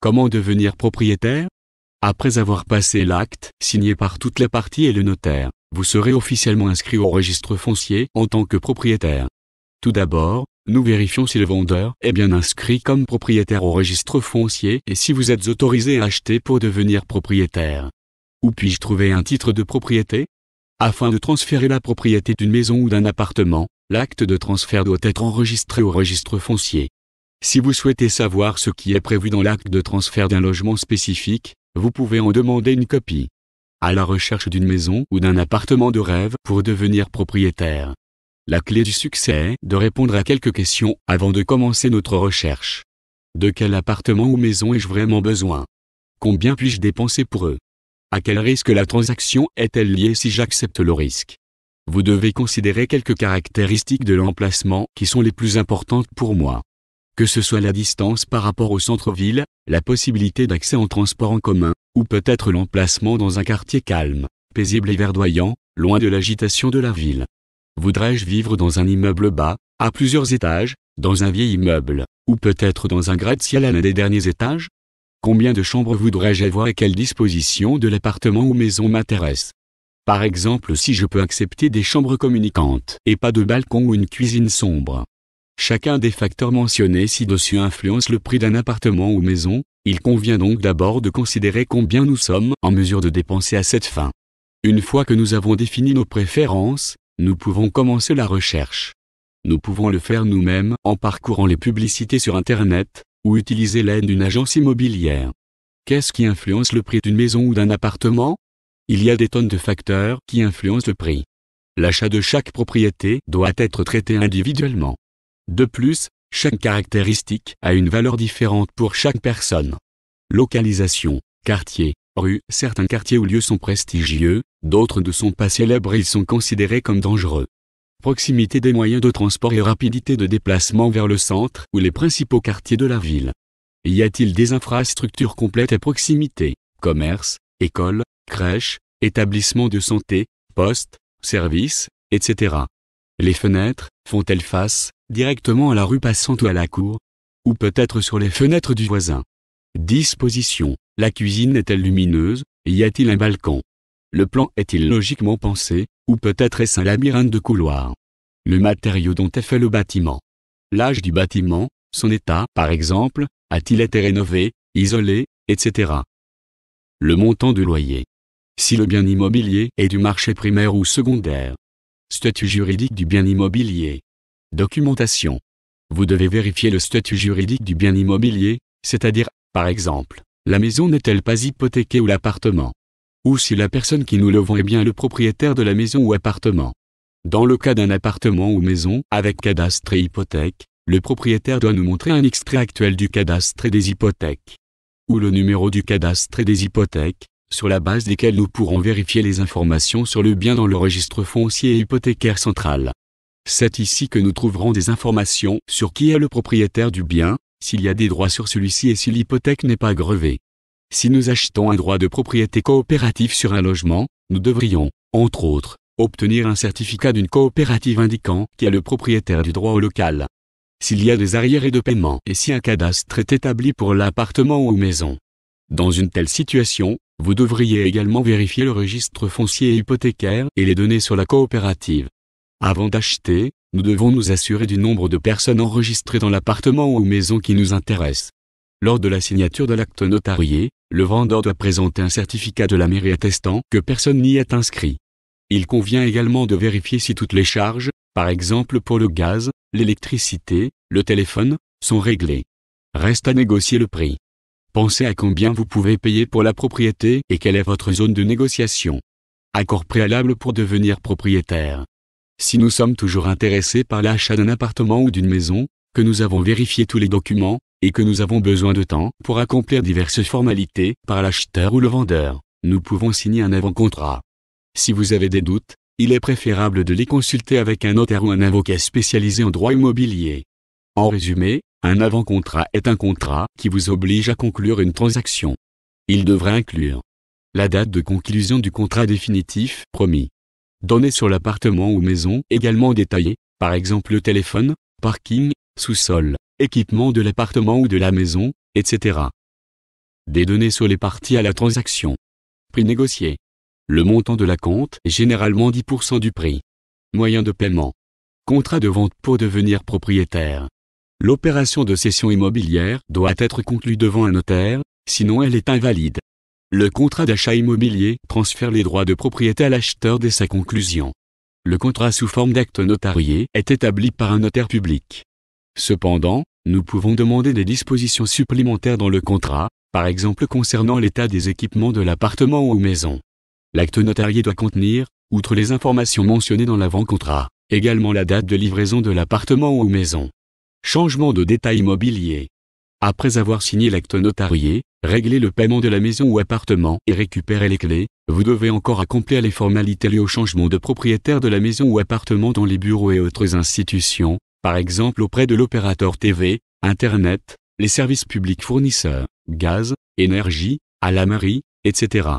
Comment devenir propriétaire Après avoir passé l'acte, signé par toutes les parties et le notaire, vous serez officiellement inscrit au registre foncier en tant que propriétaire. Tout d'abord, nous vérifions si le vendeur est bien inscrit comme propriétaire au registre foncier et si vous êtes autorisé à acheter pour devenir propriétaire. Où puis-je trouver un titre de propriété Afin de transférer la propriété d'une maison ou d'un appartement, l'acte de transfert doit être enregistré au registre foncier. Si vous souhaitez savoir ce qui est prévu dans l'acte de transfert d'un logement spécifique, vous pouvez en demander une copie. À la recherche d'une maison ou d'un appartement de rêve pour devenir propriétaire. La clé du succès est de répondre à quelques questions avant de commencer notre recherche. De quel appartement ou maison ai-je vraiment besoin Combien puis-je dépenser pour eux À quel risque la transaction est-elle liée si j'accepte le risque Vous devez considérer quelques caractéristiques de l'emplacement qui sont les plus importantes pour moi que ce soit la distance par rapport au centre-ville, la possibilité d'accès en transport en commun, ou peut-être l'emplacement dans un quartier calme, paisible et verdoyant, loin de l'agitation de la ville. Voudrais-je vivre dans un immeuble bas, à plusieurs étages, dans un vieil immeuble, ou peut-être dans un gratte-ciel à l'un des derniers étages Combien de chambres voudrais-je avoir et quelle disposition de l'appartement ou maison m'intéresse Par exemple si je peux accepter des chambres communicantes et pas de balcon ou une cuisine sombre, Chacun des facteurs mentionnés ci-dessus influence le prix d'un appartement ou maison, il convient donc d'abord de considérer combien nous sommes en mesure de dépenser à cette fin. Une fois que nous avons défini nos préférences, nous pouvons commencer la recherche. Nous pouvons le faire nous-mêmes en parcourant les publicités sur Internet, ou utiliser l'aide d'une agence immobilière. Qu'est-ce qui influence le prix d'une maison ou d'un appartement Il y a des tonnes de facteurs qui influencent le prix. L'achat de chaque propriété doit être traité individuellement. De plus, chaque caractéristique a une valeur différente pour chaque personne. Localisation, quartier, rue, certains quartiers ou lieux sont prestigieux, d'autres ne sont pas célèbres et ils sont considérés comme dangereux. Proximité des moyens de transport et rapidité de déplacement vers le centre ou les principaux quartiers de la ville. Y a-t-il des infrastructures complètes à proximité Commerce, école, crèche, établissements de santé, poste, services, etc. Les fenêtres font-elles face directement à la rue passante ou à la cour, ou peut-être sur les fenêtres du voisin. Disposition. La cuisine est-elle lumineuse Y a-t-il un balcon Le plan est-il logiquement pensé, ou peut-être est-ce un labyrinthe de couloirs Le matériau dont est fait le bâtiment L'âge du bâtiment, son état par exemple, a-t-il été rénové, isolé, etc. Le montant du loyer. Si le bien immobilier est du marché primaire ou secondaire. Statut juridique du bien immobilier. Documentation. Vous devez vérifier le statut juridique du bien immobilier, c'est-à-dire, par exemple, la maison n'est-elle pas hypothéquée ou l'appartement Ou si la personne qui nous le vend est bien le propriétaire de la maison ou appartement. Dans le cas d'un appartement ou maison avec cadastre et hypothèque, le propriétaire doit nous montrer un extrait actuel du cadastre et des hypothèques. Ou le numéro du cadastre et des hypothèques, sur la base desquels nous pourrons vérifier les informations sur le bien dans le registre foncier et hypothécaire central. C'est ici que nous trouverons des informations sur qui est le propriétaire du bien, s'il y a des droits sur celui-ci et si l'hypothèque n'est pas grevée. Si nous achetons un droit de propriété coopérative sur un logement, nous devrions, entre autres, obtenir un certificat d'une coopérative indiquant qui est le propriétaire du droit au local. S'il y a des arriérés de paiement et si un cadastre est établi pour l'appartement ou maison. Dans une telle situation, vous devriez également vérifier le registre foncier et hypothécaire et les données sur la coopérative. Avant d'acheter, nous devons nous assurer du nombre de personnes enregistrées dans l'appartement ou maison qui nous intéresse. Lors de la signature de l'acte notarié, le vendeur doit présenter un certificat de la mairie attestant que personne n'y est inscrit. Il convient également de vérifier si toutes les charges, par exemple pour le gaz, l'électricité, le téléphone, sont réglées. Reste à négocier le prix. Pensez à combien vous pouvez payer pour la propriété et quelle est votre zone de négociation. Accord préalable pour devenir propriétaire. Si nous sommes toujours intéressés par l'achat d'un appartement ou d'une maison, que nous avons vérifié tous les documents, et que nous avons besoin de temps pour accomplir diverses formalités par l'acheteur ou le vendeur, nous pouvons signer un avant-contrat. Si vous avez des doutes, il est préférable de les consulter avec un notaire ou un avocat spécialisé en droit immobilier. En résumé, un avant-contrat est un contrat qui vous oblige à conclure une transaction. Il devrait inclure la date de conclusion du contrat définitif promis, données sur l'appartement ou maison, également détaillées, par exemple le téléphone, parking, sous-sol, équipement de l'appartement ou de la maison, etc. Des données sur les parties à la transaction. Prix négocié. Le montant de la compte est généralement 10% du prix. Moyen de paiement. Contrat de vente pour devenir propriétaire. L'opération de cession immobilière doit être conclue devant un notaire, sinon elle est invalide. Le contrat d'achat immobilier transfère les droits de propriété à l'acheteur dès sa conclusion. Le contrat sous forme d'acte notarié est établi par un notaire public. Cependant, nous pouvons demander des dispositions supplémentaires dans le contrat, par exemple concernant l'état des équipements de l'appartement ou maison. L'acte notarié doit contenir, outre les informations mentionnées dans l'avant-contrat, également la date de livraison de l'appartement ou maison. Changement de détail immobilier. Après avoir signé l'acte notarié, réglé le paiement de la maison ou appartement et récupéré les clés, vous devez encore accomplir les formalités liées au changement de propriétaire de la maison ou appartement dans les bureaux et autres institutions, par exemple auprès de l'opérateur TV, Internet, les services publics fournisseurs, gaz, énergie, à la marie, etc.